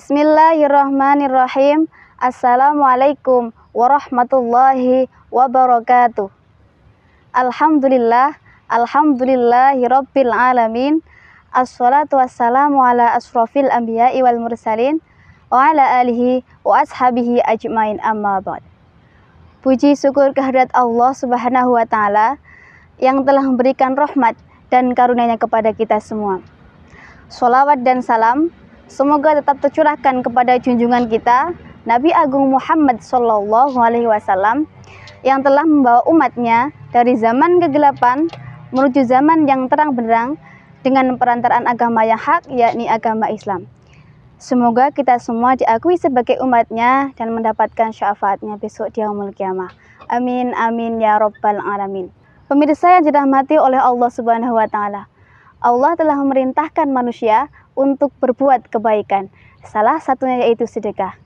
Bismillahirrahmanirrahim. Assalamualaikum warahmatullahi wabarakatuh. Alhamdulillah, alhamdulillahirabbil alamin. Assalatu wassalamu ala asrofil anbiya'i wal mursalin wa ala alihi wa ashabihi ajmain amma ba'd. Puji syukur kehadirat Allah Subhanahu wa taala yang telah memberikan rahmat dan karunia-Nya kepada kita semua. Salawat dan salam Semoga tetap tercurahkan kepada junjungan kita Nabi Agung Muhammad Shallallahu Alaihi Wasallam yang telah membawa umatnya dari zaman kegelapan menuju zaman yang terang benderang dengan perantaraan agama yang hak, yakni agama Islam. Semoga kita semua diakui sebagai umatnya dan mendapatkan syafaatnya besok di Yaumul Kiamah. Amin, amin, ya Rabbal Alamin. Pemirsa yang dirahmati oleh Allah Subhanahu wa Ta'ala, Allah telah memerintahkan manusia untuk berbuat kebaikan. Salah satunya yaitu sedekah.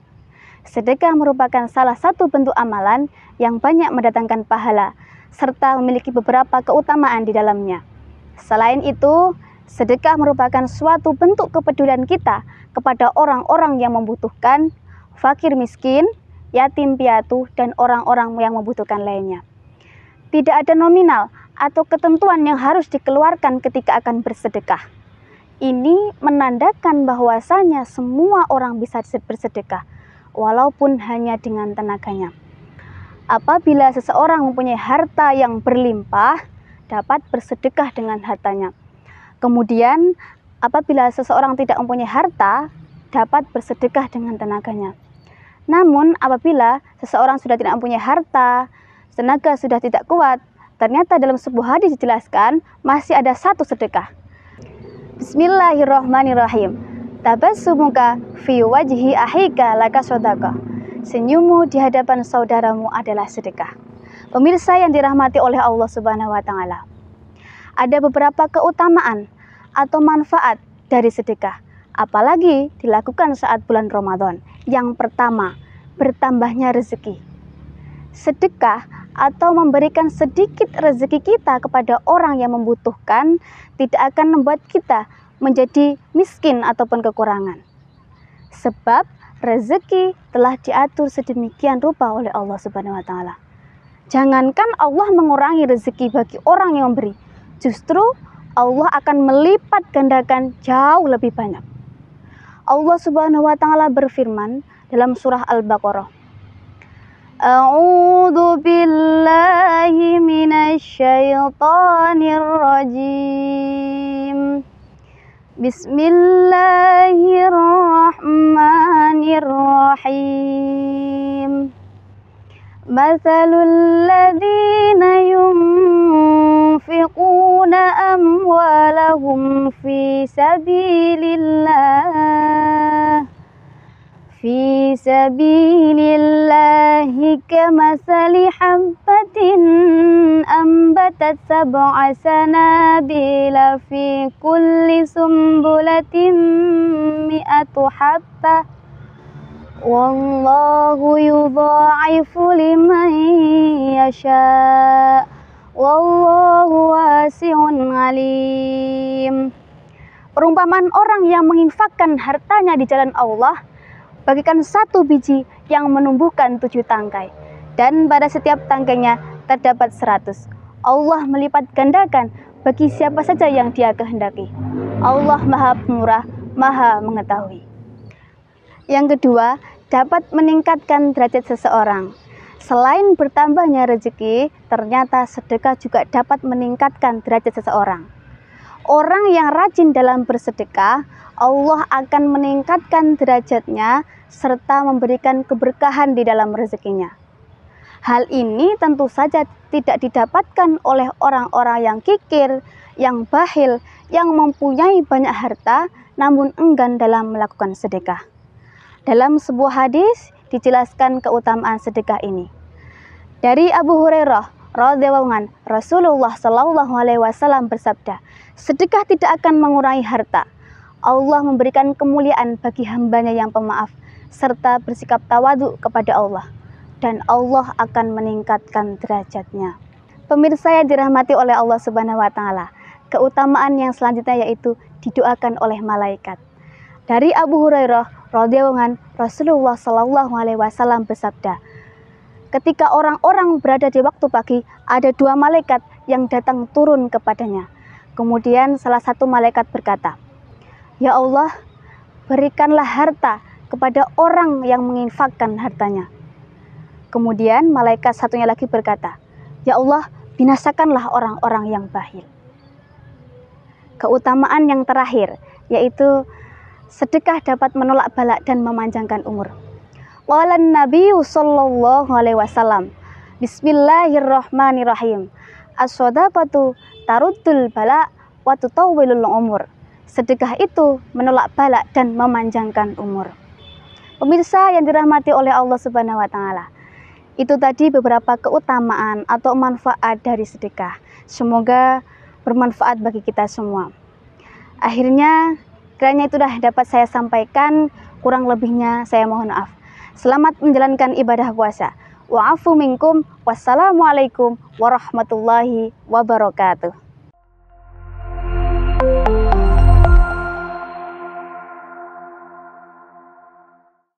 Sedekah merupakan salah satu bentuk amalan yang banyak mendatangkan pahala serta memiliki beberapa keutamaan di dalamnya. Selain itu, sedekah merupakan suatu bentuk kepedulian kita kepada orang-orang yang membutuhkan, fakir miskin, yatim piatu, dan orang-orang yang membutuhkan lainnya. Tidak ada nominal atau ketentuan yang harus dikeluarkan ketika akan bersedekah. Ini menandakan bahwasanya semua orang bisa bersedekah, walaupun hanya dengan tenaganya. Apabila seseorang mempunyai harta yang berlimpah, dapat bersedekah dengan hartanya. Kemudian, apabila seseorang tidak mempunyai harta, dapat bersedekah dengan tenaganya. Namun, apabila seseorang sudah tidak mempunyai harta, tenaga sudah tidak kuat, ternyata dalam sebuah hadis dijelaskan masih ada satu sedekah, Bismillahirrahmanirrahim. Tabassumuka fi wajhi ahika laka sodaka. Senyummu di hadapan saudaramu adalah sedekah. Pemirsa yang dirahmati oleh Allah Subhanahu wa taala. Ada beberapa keutamaan atau manfaat dari sedekah, apalagi dilakukan saat bulan Ramadan. Yang pertama, bertambahnya rezeki. Sedekah atau memberikan sedikit rezeki kita kepada orang yang membutuhkan tidak akan membuat kita menjadi miskin ataupun kekurangan. Sebab rezeki telah diatur sedemikian rupa oleh Allah Subhanahu wa taala. Jangankan Allah mengurangi rezeki bagi orang yang memberi, justru Allah akan melipat gandakan jauh lebih banyak. Allah Subhanahu wa taala berfirman dalam surah Al-Baqarah أعوذ بالله من الشيطان الرجيم بسم الله الرحمن الرحيم مثل الذين ينفقون أموالهم في سبيل الله سَبِيلِ اللَّهِ كَمَثَلِ حبة أنبتت سبع سنابل فِي كُلِّ سنبلة مئة حبة وَاللَّهُ يُضَاعِفُ لمن يَشَاءُ وَاللَّهُ وَاسِعٌ عَلِيمٌ. Perumpamaan orang yang menginfakkan hartanya di jalan Allah bagikan satu biji yang menumbuhkan tujuh tangkai. Dan pada setiap tangkainya terdapat seratus. Allah melipat gandakan bagi siapa saja yang dia kehendaki. Allah maha pemurah, maha mengetahui. Yang kedua, dapat meningkatkan derajat seseorang. Selain bertambahnya rezeki, ternyata sedekah juga dapat meningkatkan derajat seseorang. Orang yang rajin dalam bersedekah, Allah akan meningkatkan derajatnya serta memberikan keberkahan di dalam rezekinya. Hal ini tentu saja tidak didapatkan oleh orang-orang yang kikir, yang bahil, yang mempunyai banyak harta namun enggan dalam melakukan sedekah. Dalam sebuah hadis dijelaskan keutamaan sedekah ini. Dari Abu Hurairah, Rodewangan Rasulullah Shallallahu alaihi wasallam bersabda, "Sedekah tidak akan mengurangi harta. Allah memberikan kemuliaan bagi hambanya yang pemaaf serta bersikap tawadu kepada Allah dan Allah akan meningkatkan derajatnya." Pemirsa yang dirahmati oleh Allah Subhanahu wa taala, keutamaan yang selanjutnya yaitu didoakan oleh malaikat. Dari Abu Hurairah radhiyallahu Rasulullah Sallallahu alaihi wasallam bersabda, Ketika orang-orang berada di waktu pagi, ada dua malaikat yang datang turun kepadanya. Kemudian salah satu malaikat berkata, "Ya Allah, berikanlah harta kepada orang yang menginfakkan hartanya." Kemudian malaikat satunya lagi berkata, "Ya Allah, binasakanlah orang-orang yang bahil." Keutamaan yang terakhir yaitu sedekah dapat menolak balak dan memanjangkan umur. Qala Nabi sallallahu alaihi wasallam. Bismillahirrahmanirrahim. As-sadaqatu taruddul bala wa tutawwilul umur. Sedekah itu menolak balak dan memanjangkan umur. Pemirsa yang dirahmati oleh Allah Subhanahu wa taala. Itu tadi beberapa keutamaan atau manfaat dari sedekah. Semoga bermanfaat bagi kita semua. Akhirnya kiranya itu dah dapat saya sampaikan, kurang lebihnya saya mohon maaf. Selamat menjalankan ibadah puasa. Wa'afu minkum. Wassalamualaikum warahmatullahi wabarakatuh.